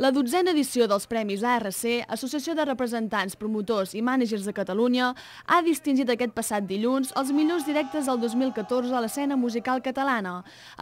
La dotzena edició dels Premis ARC, Associació de Representants, Promotors i Mànagers de Catalunya, ha distingit aquest passat dilluns els millors directes del 2014 a l'escena musical catalana,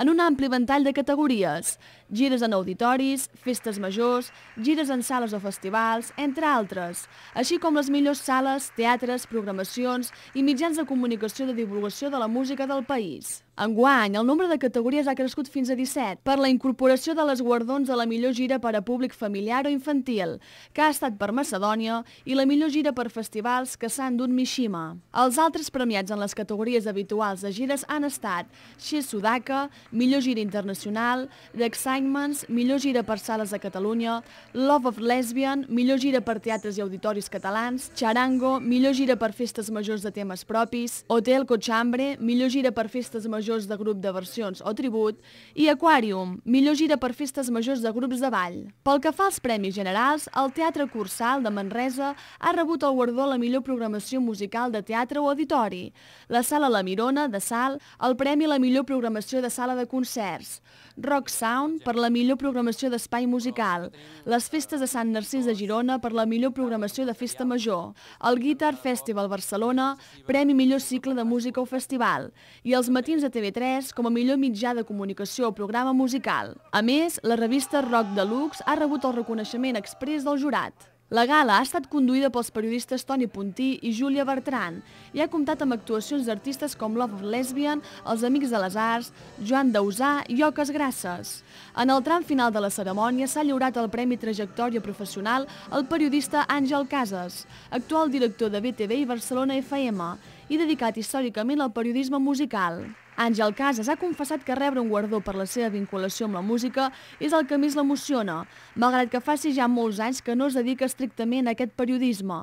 en un ampli ventall de categories, gires en auditoris, festes majors, gires en sales o festivals, entre altres, així com les millors sales, teatres, programacions i mitjans de comunicació de divulgació de la música del país. Enguany, el nombre de categories ha crescut fins a 17 per la incorporació de les guardons a la millor gira per a públic familiar o infantil, que ha estat per Macedònia, i la millor gira per festivals que s'han dut Mishima. Els altres premiats en les categories habituals de gires han estat She Sudaka, millor gira internacional, The Excitements, millor gira per sales de Catalunya, Love of Lesbian, millor gira per teatres i auditoris catalans, Charango, millor gira per festes majors de temes propis, Hotel Cochambre, millor gira per festes majors majors de grup de versions o tribut, i Aquarium, millor gira per festes majors de grups de ball. Pel que fa als Premis Generals, el Teatre Cursal de Manresa ha rebut el guardó a la millor programació musical de teatre o auditori, la Sala La Mirona, de Sal, el Premi a la millor programació de sala de concerts, Rock Sound per la millor programació d'espai musical, les Festes de Sant Narcís de Girona per la millor programació de festa major, el Guitar Festival Barcelona, Premi Millor Cicle de Música o Festival, i els Matins de Teatre TV3 com a millor mitjà de comunicació o programa musical. A més, la revista Rock Deluxe ha rebut el reconeixement express del jurat. La gala ha estat conduïda pels periodistes Toni Puntí i Júlia Bertran i ha comptat amb actuacions d'artistes com Love of Lesbian, Els Amics de les Arts, Joan Dausà i Oques Grasses. En el tram final de la cerimònia s'ha lliurat el Premi Trajectòria Professional al periodista Àngel Casas, actual director de BTV i Barcelona FM, i dedicat històricament al periodisme musical. Àngel Casas ha confessat que rebre un guardó per la seva vinculació amb la música és el que més l'emociona, malgrat que faci ja molts anys que no es dedica estrictament a aquest periodisme.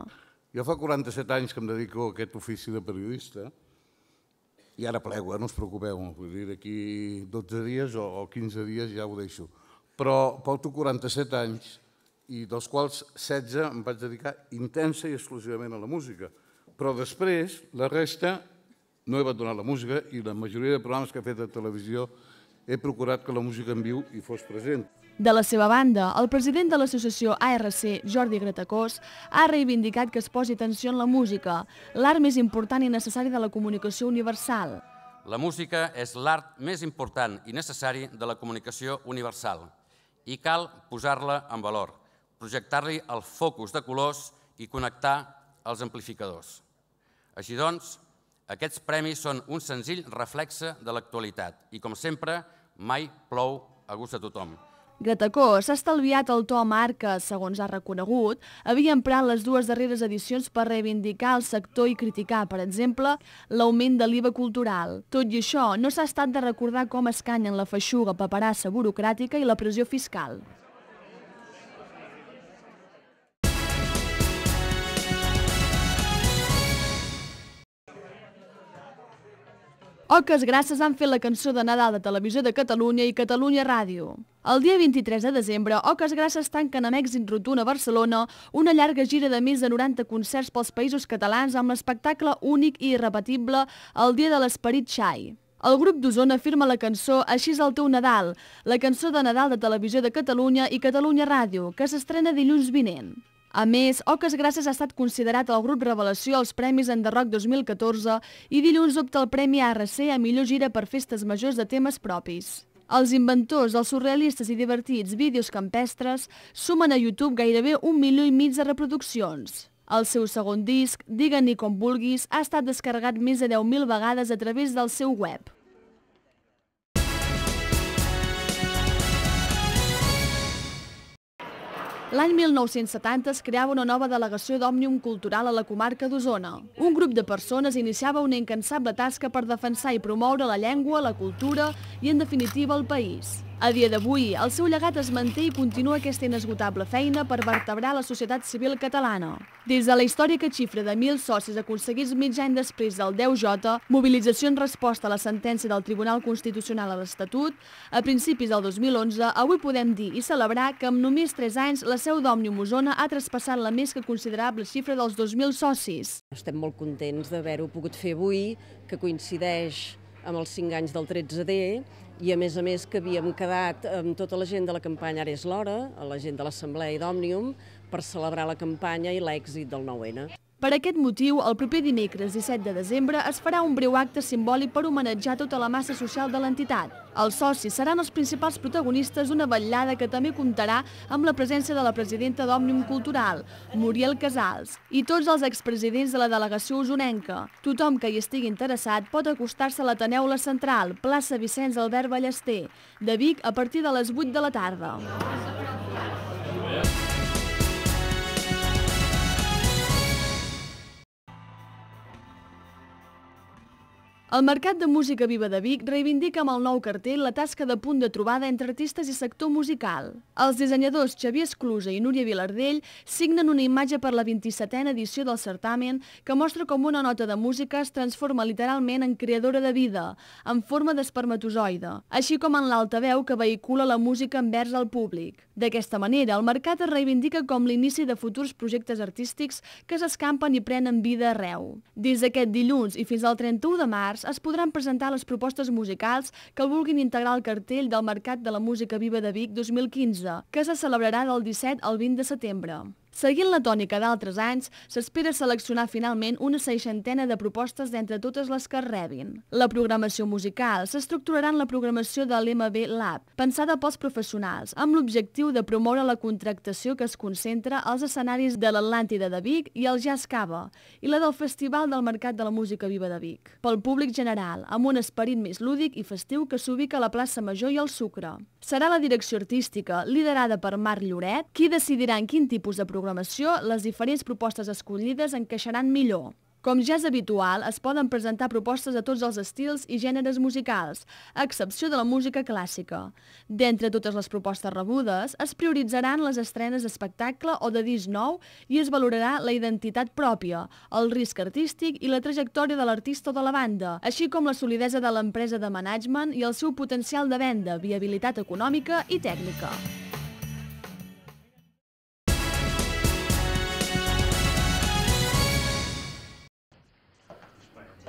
Jo fa 47 anys que em dedico a aquest ofici de periodista i ara plego, eh? no us preocupeu, vull dir, aquí 12 dies o 15 dies ja ho deixo. Però porto 47 anys i dels quals 16 em vaig dedicar intensa i exclusivament a la música. Però després, la resta no he abandonat la música i la majoria de programes que he fet a televisió he procurat que la música en viu hi fos present. De la seva banda, el president de l'associació ARC, Jordi Gratacós, ha reivindicat que es posi atenció en la música, l'art més important i necessari de la comunicació universal. La música és l'art més important i necessari de la comunicació universal i cal posar-la en valor, projectar-li el focus de colors i connectar els amplificadors. Així doncs, aquests premis són un senzill reflexe de l'actualitat i, com sempre, mai plou a gust de tothom. Gratacó s'ha estalviat el to amarg que, segons ha reconegut, havia emprat les dues darreres edicions per reivindicar el sector i criticar, per exemple, l'augment de l'IVA cultural. Tot i això, no s'ha estat de recordar com escanyen la feixuga paperassa burocràtica i la pressió fiscal. Oques Grasses han fet la cançó de Nadal de Televisió de Catalunya i Catalunya Ràdio. El dia 23 de desembre, Oques Grasses tanquen amb èxit rotund a Barcelona una llarga gira de més de 90 concerts pels països catalans amb l'espectacle únic i irrepetible El dia de l'esperit xai. El grup d'Osona firma la cançó Així és el teu Nadal, la cançó de Nadal de Televisió de Catalunya i Catalunya Ràdio, que s'estrena dilluns vinent. A més, Oques Gràcies ha estat considerat el grup revelació als Premis Enderroc 2014 i dilluns opta el Premi ARC a millor gira per festes majors de temes propis. Els inventors dels surrealistes i divertits vídeos campestres sumen a YouTube gairebé un milió i mig de reproduccions. El seu segon disc, Digue-n'hi com vulguis, ha estat descarregat més de 10.000 vegades a través del seu web. L'any 1970 es creava una nova delegació d'Òmnium Cultural a la comarca d'Osona. Un grup de persones iniciava una incansable tasca per defensar i promoure la llengua, la cultura i, en definitiva, el país. A dia d'avui, el seu llegat es manté i continua aquesta inesgotable feina per vertebrar la societat civil catalana. Des de la històrica xifra de 1.000 socis aconseguits mig any després del 10J, mobilització en resposta a la sentència del Tribunal Constitucional a l'Estatut, a principis del 2011, avui podem dir i celebrar que amb només 3 anys la seu d'Òmnium Osona ha traspassat la més que considerable xifra dels 2.000 socis. Estem molt contents d'haver-ho pogut fer avui, que coincideix amb els 5 anys del 13D i a més a més que havíem quedat amb tota la gent de la campanya Ara és l'hora, la gent de l'Assemblea i d'Òmnium, per celebrar la campanya i l'èxit del 9-N. Per aquest motiu, el proper dimecres 17 de desembre es farà un breu acte simbòlic per homenatjar tota la massa social de l'entitat. Els socis seran els principals protagonistes d'una vetllada que també comptarà amb la presència de la presidenta d'Òmnium Cultural, Muriel Casals, i tots els expresidents de la delegació usonenca. Tothom que hi estigui interessat pot acostar-se a la La Central, plaça Vicenç Albert Ballester, de Vic a partir de les 8 de la tarda. El Mercat de Música Viva de Vic reivindica amb el nou cartell la tasca de punt de trobada entre artistes i sector musical. Els dissenyadors Xavier Esclusa i Núria Vilardell signen una imatge per la 27a edició del certamen que mostra com una nota de música es transforma literalment en creadora de vida, en forma d'espermatozoide, així com en l'altaveu que vehicula la música envers el públic. D'aquesta manera, el mercat es reivindica com l'inici de futurs projectes artístics que s'escampen i prenen vida arreu. Des d'aquest dilluns i fins al 31 de març, març es podran presentar les propostes musicals que el vulguin integrar al cartell del Mercat de la Música Viva de Vic 2015, que se celebrarà del 17 al 20 de setembre. Seguint la tònica d'altres anys, s'espera seleccionar finalment una seixantena de propostes d'entre totes les que es rebin. La programació musical s'estructurarà en la programació de l'MB Lab, pensada pels professionals, amb l'objectiu de promoure la contractació que es concentra als escenaris de l'Atlàntida de Vic i el Jazz Cava, i la del Festival del Mercat de la Música Viva de Vic. Pel públic general, amb un esperit més lúdic i festiu que s'ubica a la plaça Major i al Sucre. Serà la direcció artística, liderada per Marc Lloret, qui decidirà en quin tipus de programació programació, les diferents propostes escollides encaixaran millor. Com ja és habitual, es poden presentar propostes de tots els estils i gèneres musicals, a excepció de la música clàssica. D'entre totes les propostes rebudes, es prioritzaran les estrenes d'espectacle o de disc nou i es valorarà la identitat pròpia, el risc artístic i la trajectòria de l'artista o de la banda, així com la solidesa de l'empresa de management i el seu potencial de venda, viabilitat econòmica i tècnica.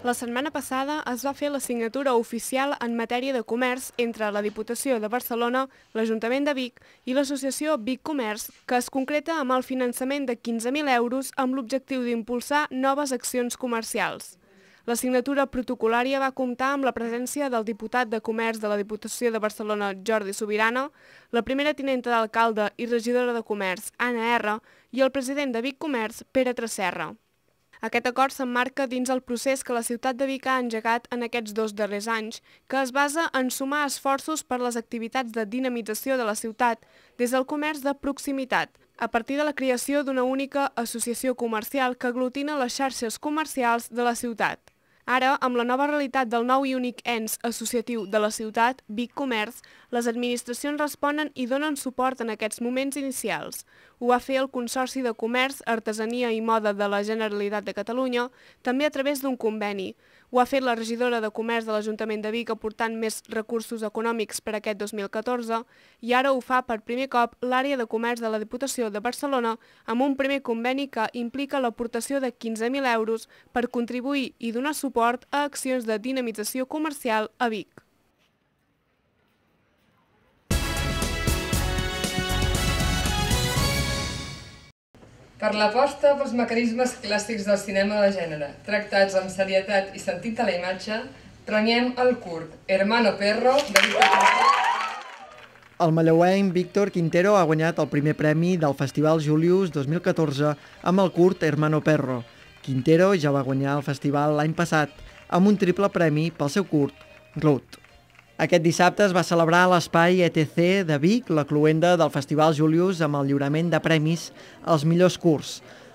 La setmana passada es va fer la signatura oficial en matèria de comerç entre la Diputació de Barcelona, l'Ajuntament de Vic i l'associació Vic Comerç, que es concreta amb el finançament de 15.000 euros amb l'objectiu d'impulsar noves accions comercials. La signatura protocolària va comptar amb la presència del diputat de Comerç de la Diputació de Barcelona, Jordi Sobirana, la primera tinenta d'alcalde i regidora de Comerç, Anna R., i el president de Vic Comerç, Pere Tresserra. Aquest acord s'emmarca dins el procés que la ciutat de Vic ha engegat en aquests dos darrers anys, que es basa en sumar esforços per les activitats de dinamització de la ciutat des del comerç de proximitat, a partir de la creació d'una única associació comercial que aglutina les xarxes comercials de la ciutat. Ara, amb la nova realitat del nou i únic ens associatiu de la ciutat, Vic Comerç, les administracions responen i donen suport en aquests moments inicials. Ho va fer el Consorci de Comerç, Artesania i Moda de la Generalitat de Catalunya, també a través d'un conveni. Ho ha fet la regidora de Comerç de l'Ajuntament de Vic aportant més recursos econòmics per aquest 2014 i ara ho fa per primer cop l'àrea de comerç de la Diputació de Barcelona amb un primer conveni que implica l'aportació de 15.000 euros per contribuir i donar suport a accions de dinamització comercial a Vic. Per l'aposta pels mecanismes clàssics del cinema de gènere, tractats amb serietat i sentit de la imatge, premiem el curt Hermano Perro de Víctor Quintero. El malauenc Víctor Quintero ha guanyat el primer premi del Festival Julius 2014 amb el curt Hermano Perro. Quintero ja va guanyar el festival l'any passat amb un triple premi pel seu curt Gloat. Aquest dissabte es va celebrar a l'Espai ETC de Vic la cluenda del Festival Julius amb el lliurament de premis als millors curts.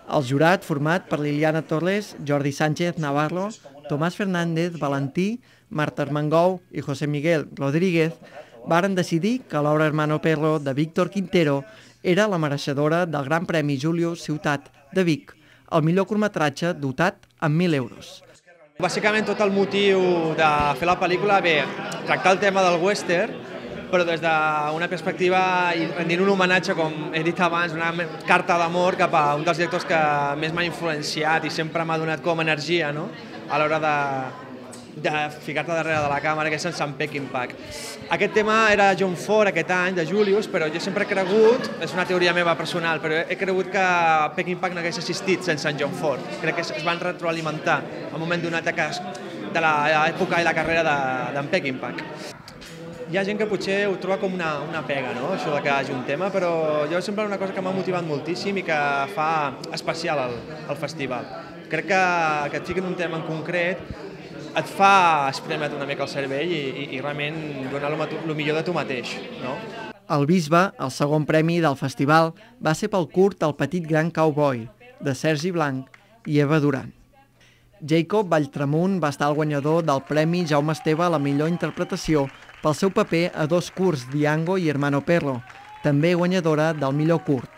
El jurat, format per Liliana Torres, Jordi Sánchez Navarro, Tomàs Fernández, Valentí, Marta Armengou i José Miguel Rodríguez, varen decidir que l'obra Hermano Perro de Víctor Quintero era la mereixedora del Gran Premi Julius Ciutat de Vic, el millor curtmetratge dotat amb 1.000 euros. Bàsicament tot el motiu de fer la pel·lícula, bé, tractar el tema del western, però des d'una perspectiva i un homenatge, com he dit abans, una carta d'amor cap a un dels directors que més m'ha influenciat i sempre m'ha donat com energia no? a l'hora de, de ficar-te darrere de la càmera, que és el Sant Pack. Aquest tema era John Ford aquest any, de Julius, però jo sempre he cregut, és una teoria meva personal, però he cregut que Pack no hagués existit sense en John Ford. Crec que es van retroalimentar al moment donat que de l'època i la carrera d'en de, Pack. hi ha gent que potser ho troba com una, una pega, no?, això de que hagi un tema, però jo sempre una cosa que m'ha motivat moltíssim i que fa especial el, el festival. Crec que, que et fiquen un tema en concret et fa espremet una mica el cervell i, i, i realment donar el millor de tu mateix. No? El Bisbe, el segon premi del festival, va ser pel curt El petit gran cowboy, de Sergi Blanc i Eva Duran. Jacob Valltramunt va estar el guanyador del Premi Jaume Esteve a la millor interpretació pel seu paper a dos curts Diango i Hermano Perro, també guanyadora del millor curt.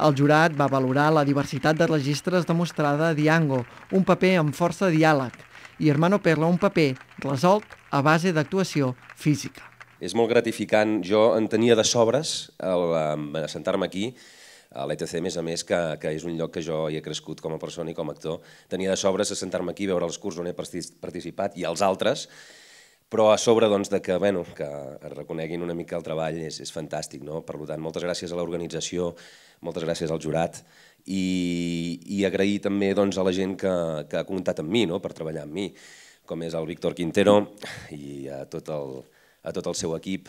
El jurat va valorar la diversitat de registres demostrada a Diango, un paper amb força diàleg, i Hermano Perla un paper resolt a base d'actuació física. És molt gratificant. Jo en tenia de sobres al sentar-me aquí a l'ETC, a més a més, que, que és un lloc que jo hi he crescut com a persona i com a actor. Tenia de sobres a sentar-me aquí, veure els curs on he participat i els altres, però a sobre doncs, de que, bueno, que es reconeguin una mica el treball és, és fantàstic. No? Per tant, moltes gràcies a l'organització, moltes gràcies al jurat, i, i agrair també doncs, a la gent que, que ha comptat amb mi, no? per treballar amb mi, com és el Víctor Quintero i a tot el, a tot el seu equip.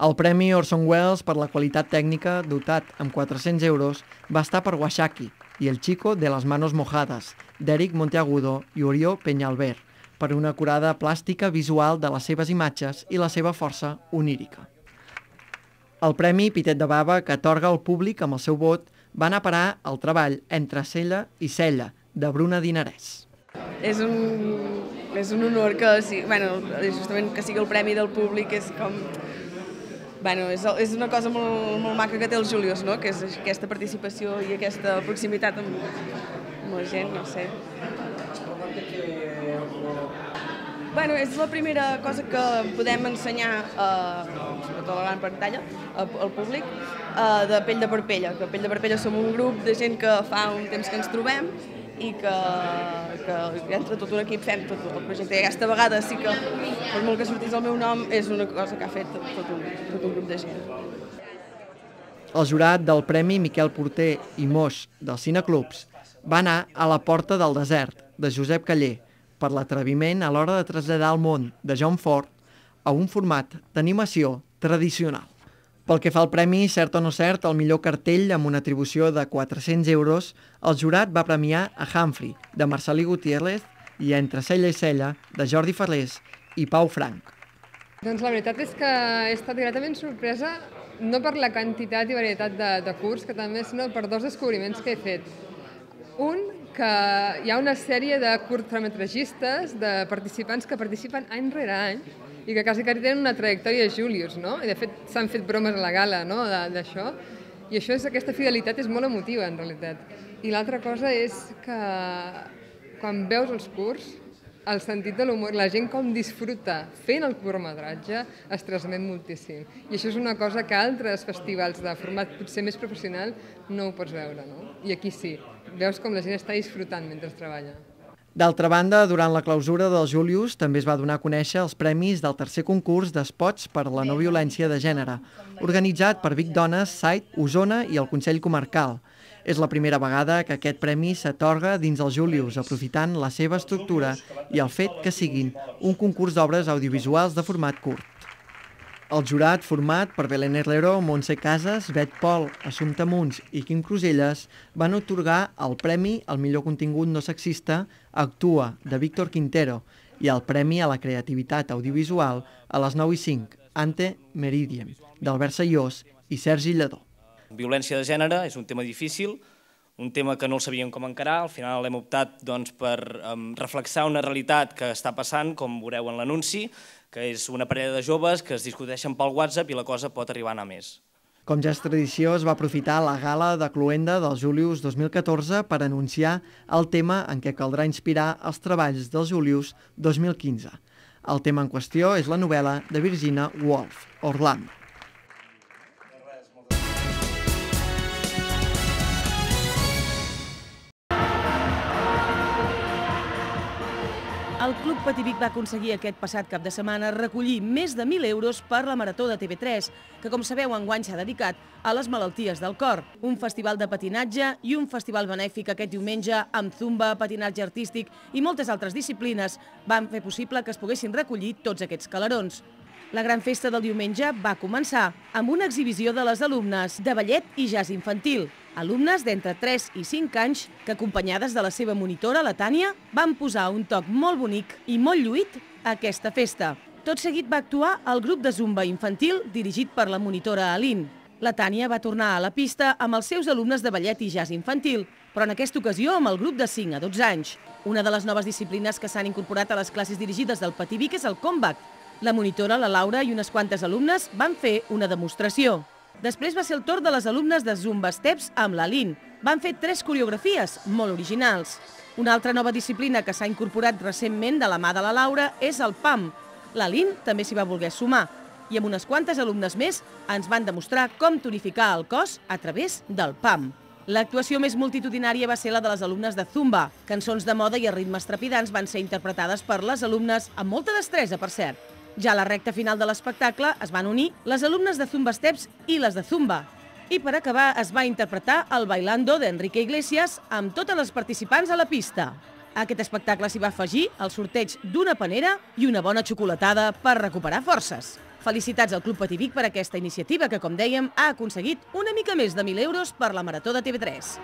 El Premi Orson Welles per la qualitat tècnica, dotat amb 400 euros, va estar per Washaki i El Chico de les Manos Mojadas, d'Eric Monteagudo i Oriol Peñalver, per una curada plàstica visual de les seves imatges i la seva força onírica. El Premi Pitet de Bava, que atorga al públic amb el seu vot, van a parar el treball entre cella i cella, de Bruna Dinarès. És un, és un honor que, sí, bueno, justament que sigui el premi del públic és com... Bueno, és, és una cosa molt, molt maca que té el Julius, no? que és aquesta participació i aquesta proximitat amb, amb la gent, no sé. Bueno, és la primera cosa que podem ensenyar, eh, sobretot a la gran pantalla, al públic, eh, de Pell de Parpella, que Pell de Parpella som un grup de gent que fa un temps que ens trobem i que, que entre tot un equip fem tot el projecte. I aquesta vegada sí que, per molt que sortís el meu nom, és una cosa que ha fet tot un, tot un grup de gent. El jurat del Premi Miquel Porter i Moix del Cineclubs va anar a la porta del desert, de Josep Caller, per l'atreviment a l'hora de traslladar el món de John Ford a un format d'animació tradicional. Pel que fa al premi, cert o no cert, el millor cartell amb una atribució de 400 euros, el jurat va premiar a Humphrey, de Marcelí Gutiérrez, i a Entre cella i cella, de Jordi Ferrés i Pau Franc. Doncs la veritat és que he estat gratament sorpresa no per la quantitat i varietat de, de curs, que també, sinó per dos descobriments que he fet. Un, que hi ha una sèrie de curtmetragistes, de participants que participen any rere any i que quasi que tenen una trajectòria Julius, no? I de fet s'han fet bromes a la gala no? d'això. I això és, aquesta fidelitat és molt emotiva, en realitat. I l'altra cosa és que quan veus els curts, el sentit de l'humor, la gent com disfruta fent el curtmetratge es transmet moltíssim. I això és una cosa que altres festivals de format potser més professional no ho pots veure, no? I aquí sí veus com la gent està disfrutant mentre treballa. D'altra banda, durant la clausura del Julius també es va donar a conèixer els premis del tercer concurs d'espots per la no violència de gènere, organitzat per Vic Dones, SAIT, Osona i el Consell Comarcal. És la primera vegada que aquest premi s'atorga dins el Julius, aprofitant la seva estructura i el fet que siguin un concurs d'obres audiovisuals de format curt. El jurat, format per Belén Herrero, Montse Casas, Bet Pol, Assumpta Munts i Quim Cruselles, van otorgar el Premi al millor contingut no sexista Actua, de Víctor Quintero, i el Premi a la Creativitat Audiovisual a les 9 i 5, Ante Meridiem, d'Albert Sayós i Sergi Lledó. Violència de gènere és un tema difícil, un tema que no el sabíem com encarar, al final hem optat doncs, per um, reflexar una realitat que està passant, com veureu en l'anunci, que és una parella de joves que es discuteixen pel WhatsApp i la cosa pot arribar a anar més. Com ja és tradició, es va aprofitar la gala de Cluenda del Julius 2014 per anunciar el tema en què caldrà inspirar els treballs del Julius 2015. El tema en qüestió és la novel·la de Virginia Woolf, Orlando. El Club Pativic va aconseguir aquest passat cap de setmana recollir més de 1.000 euros per la Marató de TV3, que, com sabeu, enguany s'ha dedicat a les malalties del cor. Un festival de patinatge i un festival benèfic aquest diumenge amb zumba, patinatge artístic i moltes altres disciplines van fer possible que es poguessin recollir tots aquests calarons. La gran festa del diumenge va començar amb una exhibició de les alumnes de ballet i jazz infantil, Alumnes d'entre 3 i 5 anys que, acompanyades de la seva monitora, la Tània, van posar un toc molt bonic i molt lluït a aquesta festa. Tot seguit va actuar el grup de zumba infantil dirigit per la monitora Aline. La Tània va tornar a la pista amb els seus alumnes de ballet i jazz infantil, però en aquesta ocasió amb el grup de 5 a 12 anys. Una de les noves disciplines que s'han incorporat a les classes dirigides del Pativic és el combat, la monitora, la Laura i unes quantes alumnes van fer una demostració. Després va ser el torn de les alumnes de Zumba Steps amb la Lin. Van fer tres coreografies molt originals. Una altra nova disciplina que s'ha incorporat recentment de la mà de la Laura és el PAM. La Lin també s'hi va voler sumar i amb unes quantes alumnes més ens van demostrar com tonificar el cos a través del PAM. L'actuació més multitudinària va ser la de les alumnes de Zumba. Cançons de moda i a ritmes trepidants van ser interpretades per les alumnes amb molta destresa, per cert. Ja a la recta final de l'espectacle es van unir les alumnes de Zumba Steps i les de Zumba. I per acabar es va interpretar el Bailando d'Enrique Iglesias amb totes les participants a la pista. A aquest espectacle s'hi va afegir el sorteig d'una panera i una bona xocolatada per recuperar forces. Felicitats al Club Pativic per aquesta iniciativa que, com dèiem, ha aconseguit una mica més de 1.000 euros per la Marató de TV3.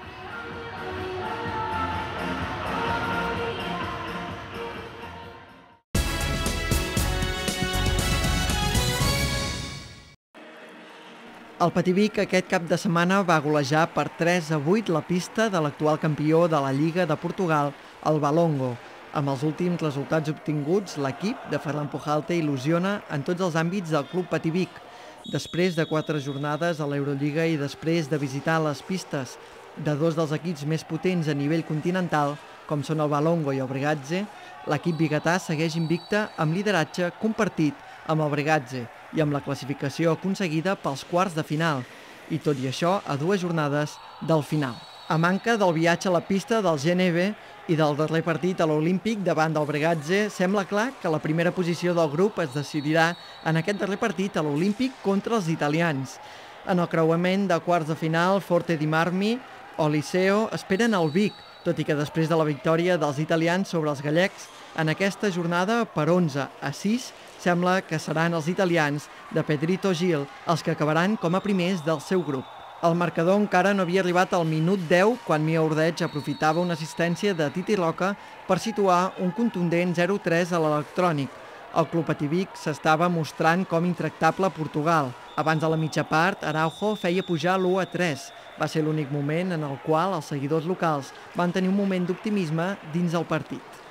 El Pativic aquest cap de setmana va golejar per 3 a 8 la pista de l'actual campió de la Lliga de Portugal, el Balongo. Amb els últims resultats obtinguts, l'equip de Ferran Pujalte il·lusiona en tots els àmbits del club Pativic. Després de quatre jornades a l'Eurolliga i després de visitar les pistes de dos dels equips més potents a nivell continental, com són el Balongo i el Brigatze, l'equip biguetà segueix invicta amb lideratge compartit amb el Brigatze, i amb la classificació aconseguida pels quarts de final, i tot i això a dues jornades del final. A manca del viatge a la pista del GNB i del darrer partit a l'Olímpic davant del Bregatze, sembla clar que la primera posició del grup es decidirà en aquest darrer partit a l'Olímpic contra els italians. En el creuament de quarts de final, Forte di Marmi o Liceo esperen el Vic, tot i que després de la victòria dels italians sobre els gallecs, en aquesta jornada per 11 a 6 Sembla que seran els italians de Pedrito Gil els que acabaran com a primers del seu grup. El marcador encara no havia arribat al minut 10 quan Mia Ordeig aprofitava una assistència de Titi Roca per situar un contundent 0-3 a l'electrònic. El club ativic s'estava mostrant com intractable a Portugal. Abans de la mitja part, Araujo feia pujar l'1-3. Va ser l'únic moment en el qual els seguidors locals van tenir un moment d'optimisme dins el partit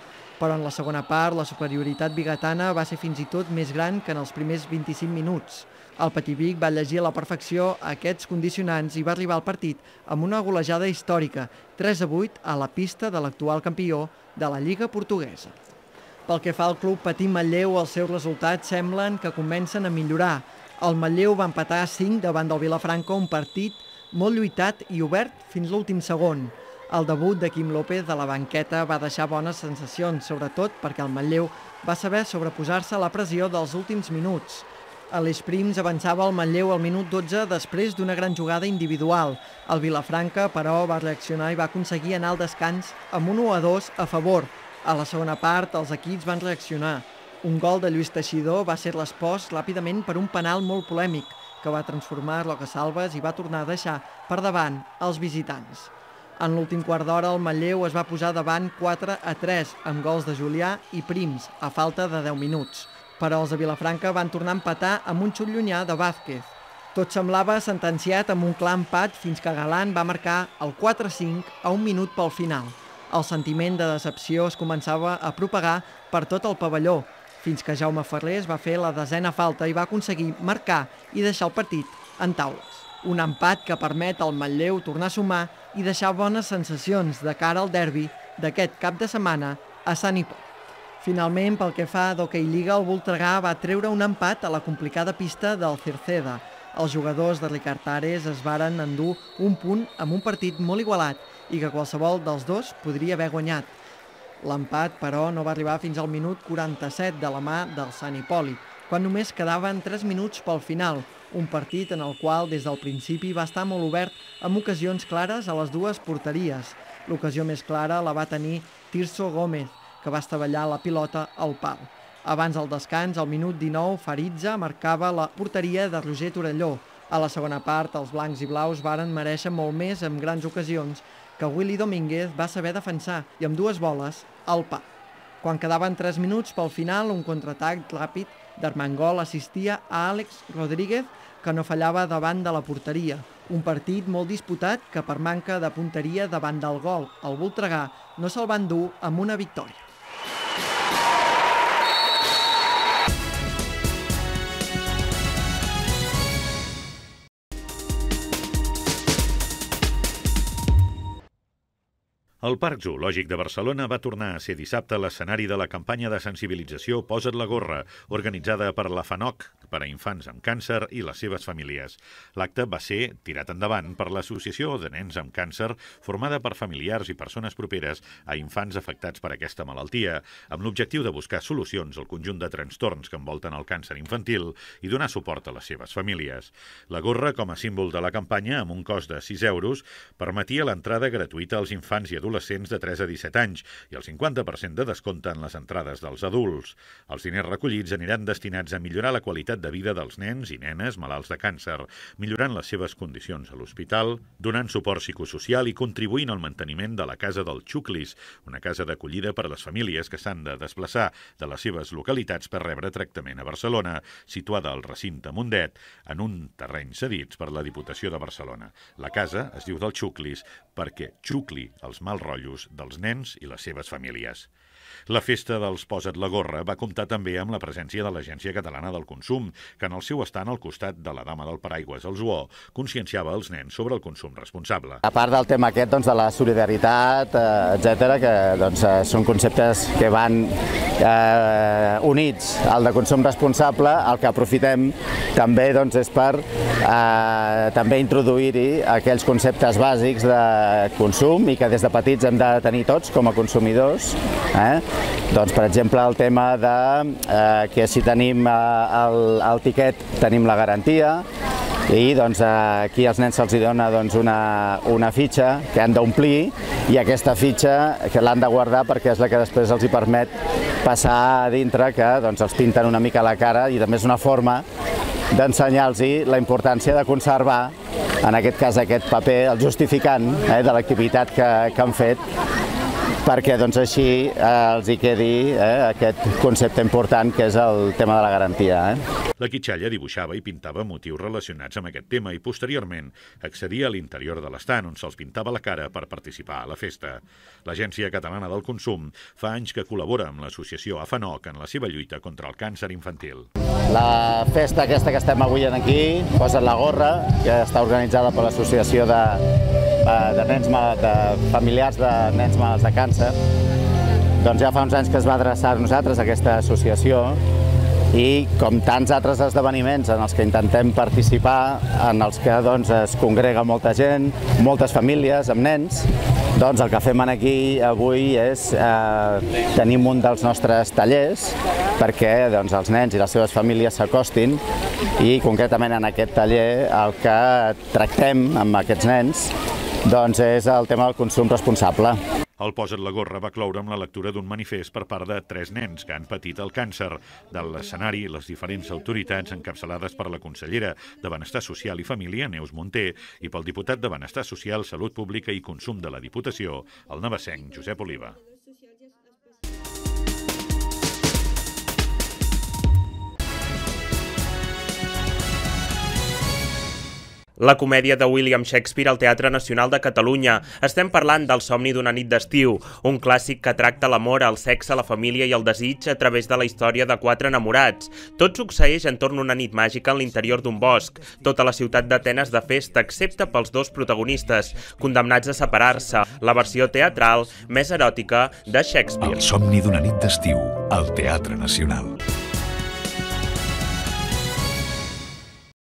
però en la segona part la superioritat bigatana va ser fins i tot més gran que en els primers 25 minuts. El Pativic va llegir a la perfecció aquests condicionants i va arribar al partit amb una golejada històrica, 3 a 8 a la pista de l'actual campió de la Lliga Portuguesa. Pel que fa al club Patí Matlleu, els seus resultats semblen que comencen a millorar. El Matlleu va empatar 5 davant del Vilafranca, un partit molt lluitat i obert fins l'últim segon. El debut de Quim López a la banqueta va deixar bones sensacions, sobretot perquè el Manlleu va saber sobreposar-se a la pressió dels últims minuts. A les prims avançava el Manlleu al minut 12 després d'una gran jugada individual. El Vilafranca, però, va reaccionar i va aconseguir anar al descans amb un 1 2 a favor. A la segona part, els equips van reaccionar. Un gol de Lluís Teixidor va ser l'espòs ràpidament per un penal molt polèmic, que va transformar Roca Salves i va tornar a deixar per davant els visitants. En l'últim quart d'hora, el Matlleu es va posar davant 4 a 3, amb gols de Julià i Prims, a falta de 10 minuts. Però els de Vilafranca van tornar a empatar amb un xut llunyà de Vázquez. Tot semblava sentenciat amb un clar empat fins que Galán va marcar el 4-5 a un minut pel final. El sentiment de decepció es començava a propagar per tot el pavelló, fins que Jaume Ferrés va fer la desena falta i va aconseguir marcar i deixar el partit en taules. Un empat que permet al Matlleu tornar a sumar i deixar bones sensacions de cara al derbi d'aquest cap de setmana a Sant Hipòlit. Finalment, pel que fa a d'Hockey Lliga, el Voltregà va treure un empat a la complicada pista del Cerceda. Els jugadors de Ricard Ares es varen endur un punt amb un partit molt igualat i que qualsevol dels dos podria haver guanyat. L'empat, però, no va arribar fins al minut 47 de la mà del Sant Hipòlit, quan només quedaven 3 minuts pel final, un partit en el qual des del principi va estar molt obert amb ocasions clares a les dues porteries. L'ocasió més clara la va tenir Tirso Gómez, que va estavellar la pilota al pal. Abans del descans, al minut 19, Faritza marcava la porteria de Roger Torelló. A la segona part, els blancs i blaus varen mereixer molt més amb grans ocasions que Willy Domínguez va saber defensar i amb dues boles al pal. Quan quedaven 3 minuts pel final, un contraatac ràpid D'Armengol assistia a Àlex Rodríguez, que no fallava davant de la porteria. Un partit molt disputat que per manca de punteria davant del gol, el Voltregà no se'l va endur amb una victòria. El Parc Zoològic de Barcelona va tornar a ser dissabte l'escenari de la campanya de sensibilització Posa't la gorra, organitzada per la FANOC per a infants amb càncer i les seves famílies. L'acte va ser tirat endavant per l'Associació de Nens amb Càncer, formada per familiars i persones properes a infants afectats per aquesta malaltia, amb l'objectiu de buscar solucions al conjunt de trastorns que envolten el càncer infantil i donar suport a les seves famílies. La gorra, com a símbol de la campanya, amb un cost de 6 euros, permetia l'entrada gratuïta als infants i adults adolescents de 3 a 17 anys i el 50% de descompte en les entrades dels adults. Els diners recollits aniran destinats a millorar la qualitat de vida dels nens i nenes malalts de càncer, millorant les seves condicions a l'hospital, donant suport psicosocial i contribuint al manteniment de la Casa del Xuclis, una casa d'acollida per a les famílies que s'han de desplaçar de les seves localitats per rebre tractament a Barcelona, situada al recinte Mundet, en un terreny cedits per la Diputació de Barcelona. La casa es diu del Xuclis perquè xucli els mals rotllos dels nens i les seves famílies. La festa dels Posa't la gorra va comptar també amb la presència de l'Agència Catalana del Consum, que en el seu estant al costat de la dama del paraigües el Zuó, conscienciava els nens sobre el consum responsable. A part del tema aquest doncs, de la solidaritat, eh, etc, que doncs, eh, són conceptes que van eh, units al de consum responsable, el que aprofitem també doncs, és per eh, també introduir-hi aquells conceptes bàsics de consum i que des de petits hem de tenir tots com a consumidors eh? Doncs, per exemple, el tema de eh, que si tenim eh, el, el tiquet tenim la garantia, i doncs, eh, aquí als nens se'ls dona doncs, una, una fitxa que han d'omplir i aquesta fitxa que l'han de guardar perquè és la que després els hi permet passar a dintre, que doncs, els pinten una mica la cara i també és una forma d'ensenyar-los la importància de conservar, en aquest cas aquest paper, el justificant eh, de l'activitat que, que han fet perquè doncs, així eh, els hi quedi eh, aquest concepte important que és el tema de la garantia. Eh? La Quitxalla dibuixava i pintava motius relacionats amb aquest tema i posteriorment accedia a l'interior de l'estant on se'ls pintava la cara per participar a la festa. L'Agència Catalana del Consum fa anys que col·labora amb l'associació AFANOC en la seva lluita contra el càncer infantil. La festa aquesta que estem avui aquí, posa la gorra, que està organitzada per l'associació de Eh, de nens mal, de familiars de nens malalts de càncer. Doncs ja fa uns anys que es va adreçar a nosaltres aquesta associació i com tants altres esdeveniments en els que intentem participar, en els que doncs, es congrega molta gent, moltes famílies amb nens, doncs el que fem aquí avui és eh, tenim un dels nostres tallers perquè doncs, els nens i les seves famílies s'acostin i concretament en aquest taller el que tractem amb aquests nens doncs és el tema del consum responsable. El Posa't la gorra va cloure amb la lectura d'un manifest per part de tres nens que han patit el càncer. De l'escenari, les diferents autoritats encapçalades per la consellera de Benestar Social i Família, Neus Monté, i pel diputat de Benestar Social, Salut Pública i Consum de la Diputació, el nevesenc Josep Oliva. la comèdia de William Shakespeare al Teatre Nacional de Catalunya. Estem parlant del somni d'una nit d'estiu, un clàssic que tracta l'amor, el sexe, la família i el desig a través de la història de quatre enamorats. Tot succeeix entorn una nit màgica en l'interior d'un bosc. Tota la ciutat d'Atenes de festa, excepte pels dos protagonistes, condemnats a separar-se. La versió teatral més eròtica de Shakespeare. El somni d'una nit d'estiu al Teatre Nacional.